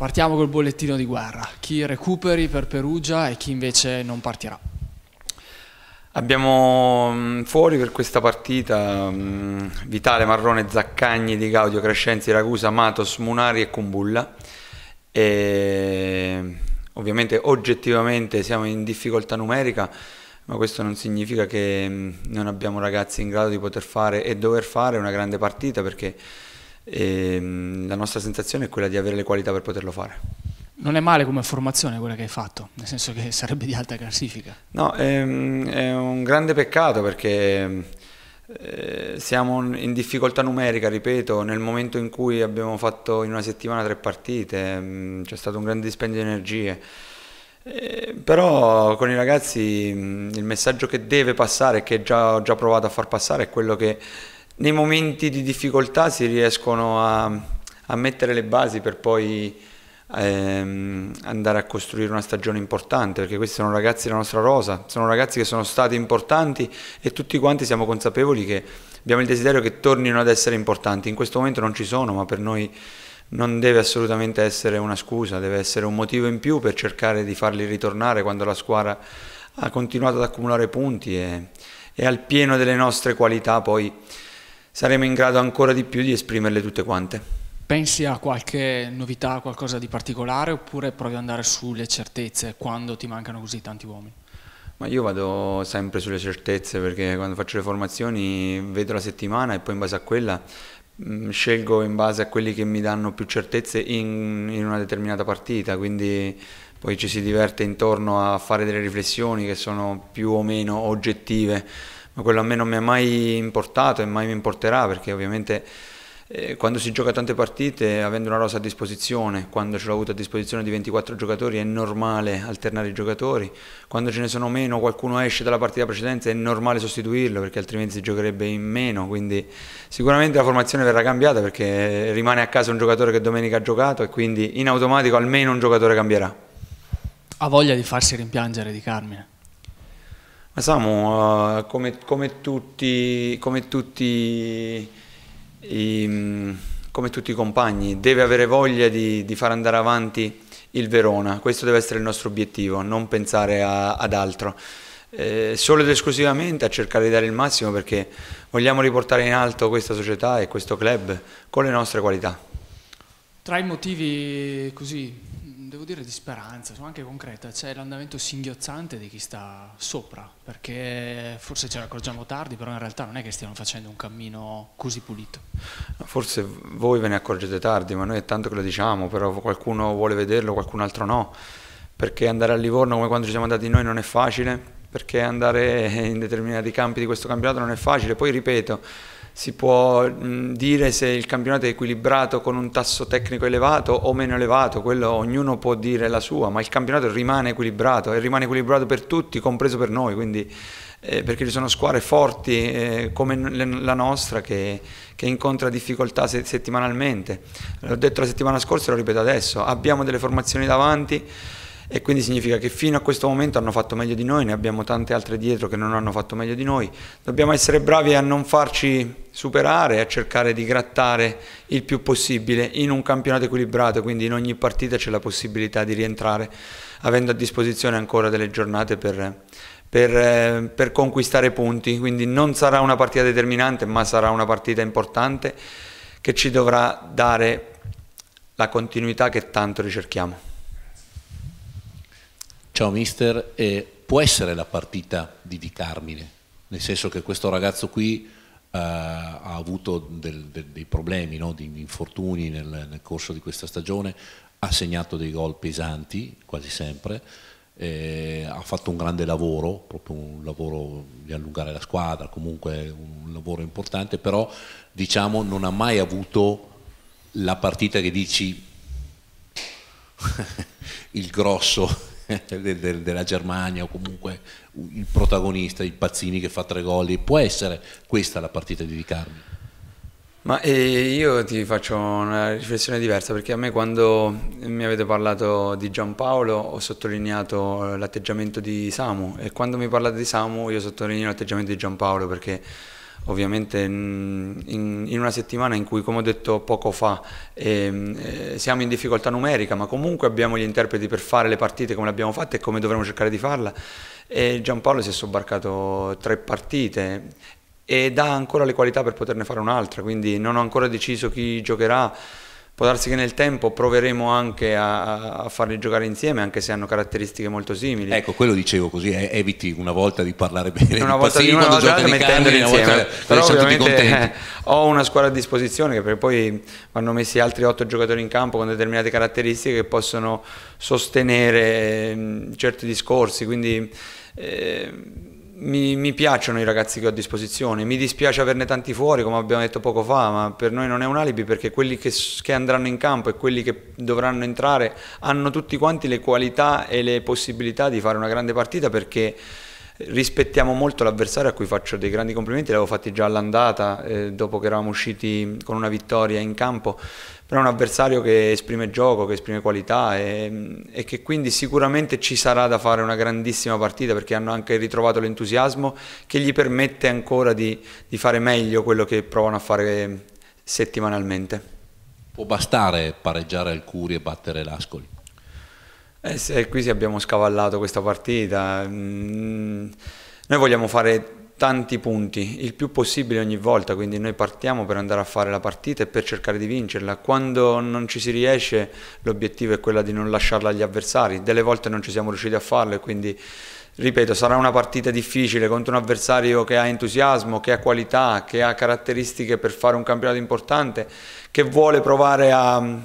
Partiamo col bollettino di guerra, chi recuperi per Perugia e chi invece non partirà. Abbiamo mm, fuori per questa partita mm, Vitale, Marrone, Zaccagni, Di Gaudio, Crescenzi, Ragusa, Matos, Munari e Cumbulla. E ovviamente oggettivamente siamo in difficoltà numerica, ma questo non significa che mm, non abbiamo ragazzi in grado di poter fare e dover fare una grande partita perché e ehm, la nostra sensazione è quella di avere le qualità per poterlo fare. Non è male come formazione quella che hai fatto, nel senso che sarebbe di alta classifica. No, è, ehm, è un grande peccato perché ehm, eh, siamo in difficoltà numerica, ripeto, nel momento in cui abbiamo fatto in una settimana tre partite, c'è stato un grande dispendio di energie. Eh, però con i ragazzi mm, il messaggio che deve passare, che già, ho già provato a far passare, è quello che nei momenti di difficoltà si riescono a, a mettere le basi per poi ehm, andare a costruire una stagione importante, perché questi sono ragazzi della nostra rosa, sono ragazzi che sono stati importanti e tutti quanti siamo consapevoli che abbiamo il desiderio che tornino ad essere importanti. In questo momento non ci sono, ma per noi non deve assolutamente essere una scusa, deve essere un motivo in più per cercare di farli ritornare quando la squadra ha continuato ad accumulare punti e, e al pieno delle nostre qualità poi saremo in grado ancora di più di esprimerle tutte quante. Pensi a qualche novità, qualcosa di particolare oppure provi ad andare sulle certezze quando ti mancano così tanti uomini? Ma io vado sempre sulle certezze perché quando faccio le formazioni vedo la settimana e poi in base a quella mm, scelgo in base a quelli che mi danno più certezze in, in una determinata partita, quindi poi ci si diverte intorno a fare delle riflessioni che sono più o meno oggettive ma quello a me non mi ha mai importato e mai mi importerà perché ovviamente eh, quando si gioca tante partite, avendo una rosa a disposizione, quando ce l'ho avuta a disposizione di 24 giocatori è normale alternare i giocatori, quando ce ne sono meno qualcuno esce dalla partita precedente è normale sostituirlo perché altrimenti si giocherebbe in meno, quindi sicuramente la formazione verrà cambiata perché eh, rimane a casa un giocatore che domenica ha giocato e quindi in automatico almeno un giocatore cambierà. Ha voglia di farsi rimpiangere di Carmine? Ma Samu, uh, come, come, tutti, come, tutti i, mm, come, tutti, i, compagni, deve avere voglia di, di, far andare avanti il Verona, questo deve essere il nostro obiettivo, non pensare a, ad altro. Eh, solo ed esclusivamente a cercare di dare il massimo perché vogliamo riportare in alto questa società e questo club con le nostre qualità. Tra i motivi così devo dire di speranza, insomma anche concreta, c'è l'andamento singhiozzante di chi sta sopra, perché forse ce ne accorgiamo tardi, però in realtà non è che stiano facendo un cammino così pulito. Forse voi ve ne accorgete tardi, ma noi è tanto che lo diciamo, però qualcuno vuole vederlo, qualcun altro no, perché andare a Livorno come quando ci siamo andati noi non è facile, perché andare in determinati campi di questo campionato non è facile, poi ripeto si può mh, dire se il campionato è equilibrato con un tasso tecnico elevato o meno elevato, quello ognuno può dire la sua, ma il campionato rimane equilibrato e rimane equilibrato per tutti, compreso per noi, quindi, eh, perché ci sono squadre forti eh, come la nostra che, che incontra difficoltà se settimanalmente. L'ho detto la settimana scorsa e lo ripeto adesso, abbiamo delle formazioni davanti e quindi significa che fino a questo momento hanno fatto meglio di noi, ne abbiamo tante altre dietro che non hanno fatto meglio di noi, dobbiamo essere bravi a non farci superare, a cercare di grattare il più possibile in un campionato equilibrato, quindi in ogni partita c'è la possibilità di rientrare avendo a disposizione ancora delle giornate per, per, eh, per conquistare punti, quindi non sarà una partita determinante ma sarà una partita importante che ci dovrà dare la continuità che tanto ricerchiamo. Ciao mister, eh, può essere la partita di Di Carmine, nel senso che questo ragazzo qui eh, ha avuto del, del, dei problemi, no? di infortuni nel, nel, corso di questa stagione, ha segnato dei gol pesanti quasi sempre, eh, ha fatto un grande lavoro, proprio un lavoro di allungare la squadra, comunque un lavoro importante, però diciamo non ha mai avuto la partita che dici il grosso della Germania o comunque il protagonista, il Pazzini che fa tre gol, può essere questa la partita di Riccardo? Ma eh, io ti faccio una riflessione diversa perché a me quando mi avete parlato di Giampaolo ho sottolineato l'atteggiamento di Samu e quando mi parlate di Samu io sottolineo l'atteggiamento di Giampaolo perché ovviamente mm, in, in, una settimana in cui, come ho detto poco fa, ehm, eh, siamo in difficoltà numerica, ma comunque abbiamo gli interpreti per fare le partite come le abbiamo fatte e come dovremmo cercare di farla. E Giampaolo si è sobbarcato tre partite ed ha ancora le qualità per poterne fare un'altra, quindi non ho ancora deciso chi giocherà può darsi che nel tempo proveremo anche a, a, farli giocare insieme, anche se hanno caratteristiche molto simili. Ecco, quello dicevo così, eh, eviti una volta di parlare bene. Una volta di una, una volta mettendoli insieme. Volta, Però contenti. eh, ho una squadra a disposizione perché poi vanno messi altri otto giocatori in campo con determinate caratteristiche che possono sostenere eh, certi discorsi, quindi eh, mi, mi, piacciono i ragazzi che ho a disposizione, mi dispiace averne tanti fuori come abbiamo detto poco fa, ma per noi non è un alibi perché quelli che, che andranno in campo e quelli che dovranno entrare hanno tutti quanti le qualità e le possibilità di fare una grande partita perché rispettiamo molto l'avversario a cui faccio dei grandi complimenti, l'avevo fatti già all'andata eh, dopo che eravamo usciti con una vittoria in campo, però è un avversario che esprime gioco, che esprime qualità e, e che quindi sicuramente ci sarà da fare una grandissima partita perché hanno anche ritrovato l'entusiasmo che gli permette ancora di, di fare meglio quello che provano a fare settimanalmente. Può bastare pareggiare al Curi e battere l'Ascoli? Eh, se, qui abbiamo scavallato questa partita. Mm, noi vogliamo fare tanti punti, il più possibile ogni volta, quindi noi partiamo per andare a fare la partita e per cercare di vincerla. Quando non ci si riesce, l'obiettivo è quello di non lasciarla agli avversari. Delle volte non ci siamo riusciti a farlo e quindi ripeto, sarà una partita difficile contro un avversario che ha entusiasmo, che ha qualità, che ha caratteristiche per fare un campionato importante, che vuole provare a, a,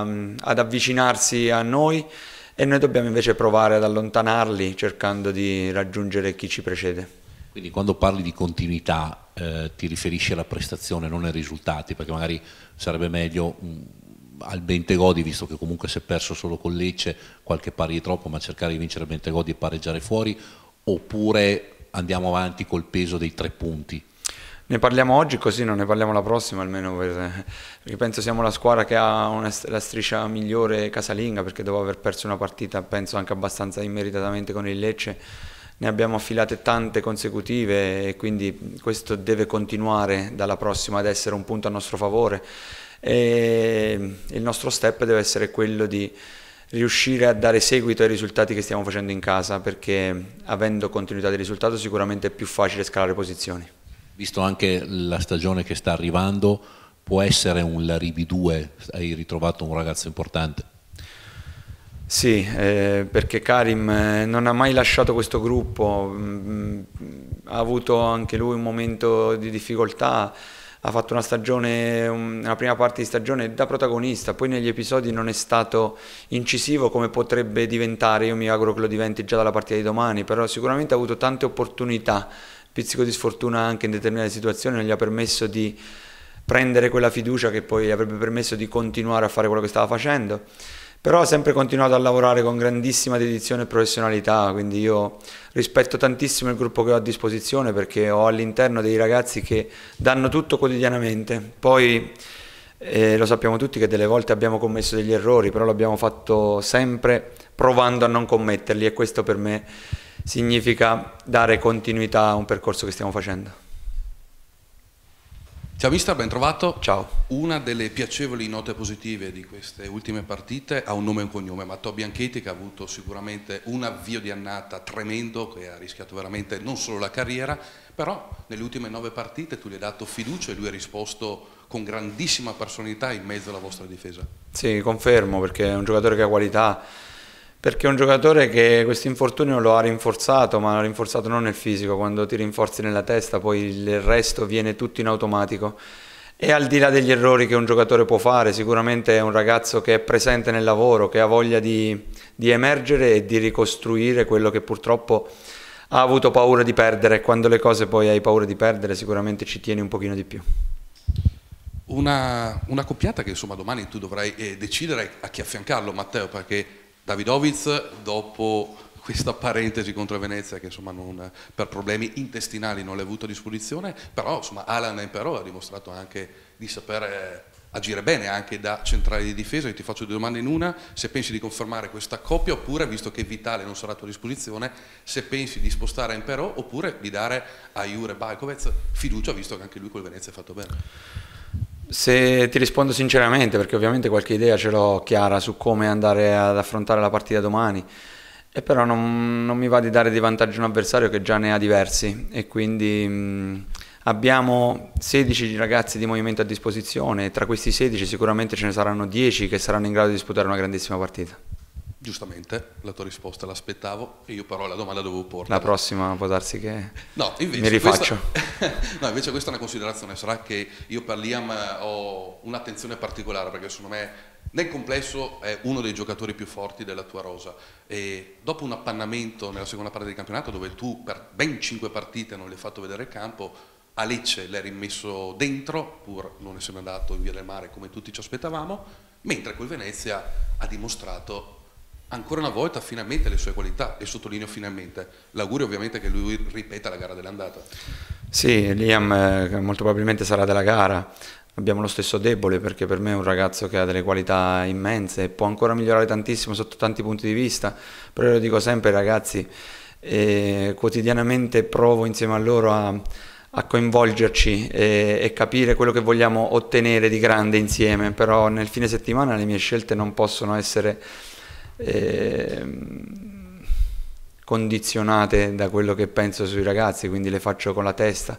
ad avvicinarsi a noi e noi dobbiamo invece provare ad allontanarli cercando di raggiungere chi ci precede. Quindi quando parli di continuità eh, ti riferisci alla prestazione, non ai risultati, perché magari sarebbe meglio mh, mm, al Bentegodi, visto che comunque si è perso solo con Lecce, qualche pari di troppo, ma cercare di vincere il Bentegodi e pareggiare fuori, oppure andiamo avanti col peso dei tre punti? ne parliamo oggi così non ne parliamo la prossima almeno per, perché penso siamo la squadra che ha una, la striscia migliore casalinga perché dopo aver perso una partita penso anche abbastanza immeritatamente con il Lecce ne abbiamo affilate tante consecutive e quindi questo deve continuare dalla prossima ad essere un punto a nostro favore e il nostro step deve essere quello di riuscire a dare seguito ai risultati che stiamo facendo in casa perché avendo continuità di risultato sicuramente è più facile scalare posizioni visto anche la stagione che sta arrivando, può essere un Laribi 2, hai ritrovato un ragazzo importante. Sì, eh, perché Karim eh, non ha mai lasciato questo gruppo, mh, mm, mm, ha avuto anche lui un momento di difficoltà, ha fatto una stagione, una prima parte di stagione da protagonista, poi negli episodi non è stato incisivo come potrebbe diventare, io mi auguro che lo diventi già dalla partita di domani, però sicuramente ha avuto tante opportunità pizzico di sfortuna anche in determinate situazioni non gli ha permesso di prendere quella fiducia che poi gli avrebbe permesso di continuare a fare quello che stava facendo. Però ha sempre continuato a lavorare con grandissima dedizione e professionalità, quindi io rispetto tantissimo il gruppo che ho a disposizione perché ho all'interno dei ragazzi che danno tutto quotidianamente. Poi eh, lo sappiamo tutti che delle volte abbiamo commesso degli errori, però l'abbiamo fatto sempre provando a non commetterli e questo per me significa dare continuità a un percorso che stiamo facendo. Ciao mister, ben trovato. Ciao. Una delle piacevoli note positive di queste ultime partite ha un nome e un cognome, Matteo Bianchetti che ha avuto sicuramente un avvio di annata tremendo, che ha rischiato veramente non solo la carriera, però nelle ultime nove partite tu gli hai dato fiducia e lui ha risposto con grandissima personalità in mezzo alla vostra difesa. Sì, confermo perché è un giocatore che ha qualità, perché è un giocatore che questo infortunio lo ha rinforzato, ma l'ha rinforzato non nel fisico, quando ti rinforzi nella testa poi il resto viene tutto in automatico. E al di là degli errori che un giocatore può fare, sicuramente è un ragazzo che è presente nel lavoro, che ha voglia di, di emergere e di ricostruire quello che purtroppo ha avuto paura di perdere. Quando le cose poi hai paura di perdere sicuramente ci tieni un pochino di più. Una, una coppiata che insomma domani tu dovrai eh, decidere a chi affiancarlo Matteo perché Davidovic dopo questa parentesi contro Venezia che non, per problemi intestinali non l'ha avuto a disposizione, però insomma, Alan però ha dimostrato anche di saper eh, agire bene anche da centrale di difesa, e ti faccio due domande in una, se pensi di confermare questa coppia oppure, visto che Vitale non sarà a tua disposizione, se pensi di spostare Imperò oppure di dare a Jure Balkovec fiducia, visto che anche lui col Venezia è fatto bene. Se ti rispondo sinceramente, perché ovviamente qualche idea ce l'ho chiara su come andare ad affrontare la partita domani, e però non, non mi va di dare di vantaggio un avversario che già ne ha diversi e quindi mh, abbiamo 16 ragazzi di movimento a disposizione, tra questi 16 sicuramente ce ne saranno 10 che saranno in grado di disputare una grandissima partita. Giustamente, la tua risposta l'aspettavo e io però la domanda dovevo porre. La prossima può darsi che no, invece, mi rifaccio. Questa, no, invece questa è una considerazione, sarà che io per Liam eh, ho un'attenzione particolare perché secondo me nel complesso è uno dei giocatori più forti della tua rosa e dopo un appannamento nella seconda parte del campionato dove tu per ben cinque partite non le hai fatto vedere il campo, a Lecce l'hai rimesso dentro pur non essendo andato in via del mare come tutti ci aspettavamo, mentre col Venezia ha dimostrato ancora una volta finalmente le sue qualità e sottolineo finalmente. L'augurio ovviamente che lui ripeta la gara dell'andata. Sì, Liam eh, molto probabilmente sarà della gara. Abbiamo lo stesso debole perché per me è un ragazzo che ha delle qualità immense e può ancora migliorare tantissimo sotto tanti punti di vista, però io lo dico sempre ragazzi, eh, quotidianamente provo insieme a loro a, a coinvolgerci e, e, capire quello che vogliamo ottenere di grande insieme, però nel fine settimana le mie scelte non possono essere Ehm, condizionate da quello che penso sui ragazzi, quindi le faccio con la testa.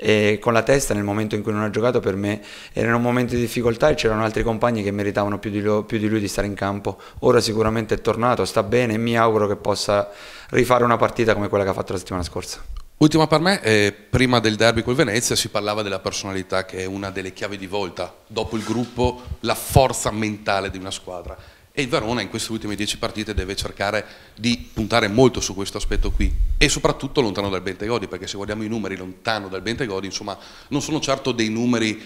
E con la testa nel momento in cui non ha giocato per me era un momento di difficoltà e c'erano altri compagni che meritavano più di, lui, più di, lui, di stare in campo ora sicuramente è tornato, sta bene e mi auguro che possa rifare una partita come quella che ha fatto la settimana scorsa Ultima per me, eh, prima del derby col Venezia si parlava della personalità che è una delle chiavi di volta dopo il gruppo, la forza mentale di una squadra e il Verona in queste ultime dieci partite deve cercare di puntare molto su questo aspetto qui e soprattutto lontano dal Bentegodi perché se guardiamo i numeri lontano dal Bentegodi insomma non sono certo dei numeri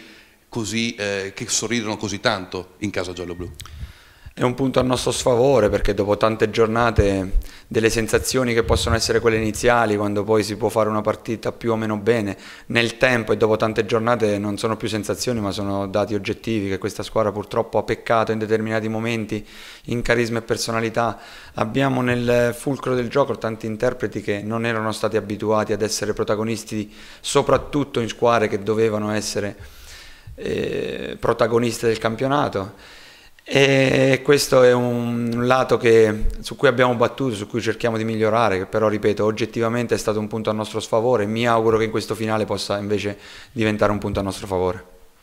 così, eh, che sorridono così tanto in casa giallo-blu è un punto a nostro sfavore perché dopo tante giornate delle sensazioni che possono essere quelle iniziali quando poi si può fare una partita più o meno bene nel tempo e dopo tante giornate non sono più sensazioni ma sono dati oggettivi che questa squadra purtroppo ha peccato in determinati momenti in carisma e personalità abbiamo nel fulcro del gioco tanti interpreti che non erano stati abituati ad essere protagonisti soprattutto in squadre che dovevano essere eh, protagoniste del campionato e questo è un lato che, su cui abbiamo battuto, su cui cerchiamo di migliorare, che però, ripeto, oggettivamente è stato un punto a nostro sfavore. Mi auguro che in questo finale possa invece diventare un punto a nostro favore.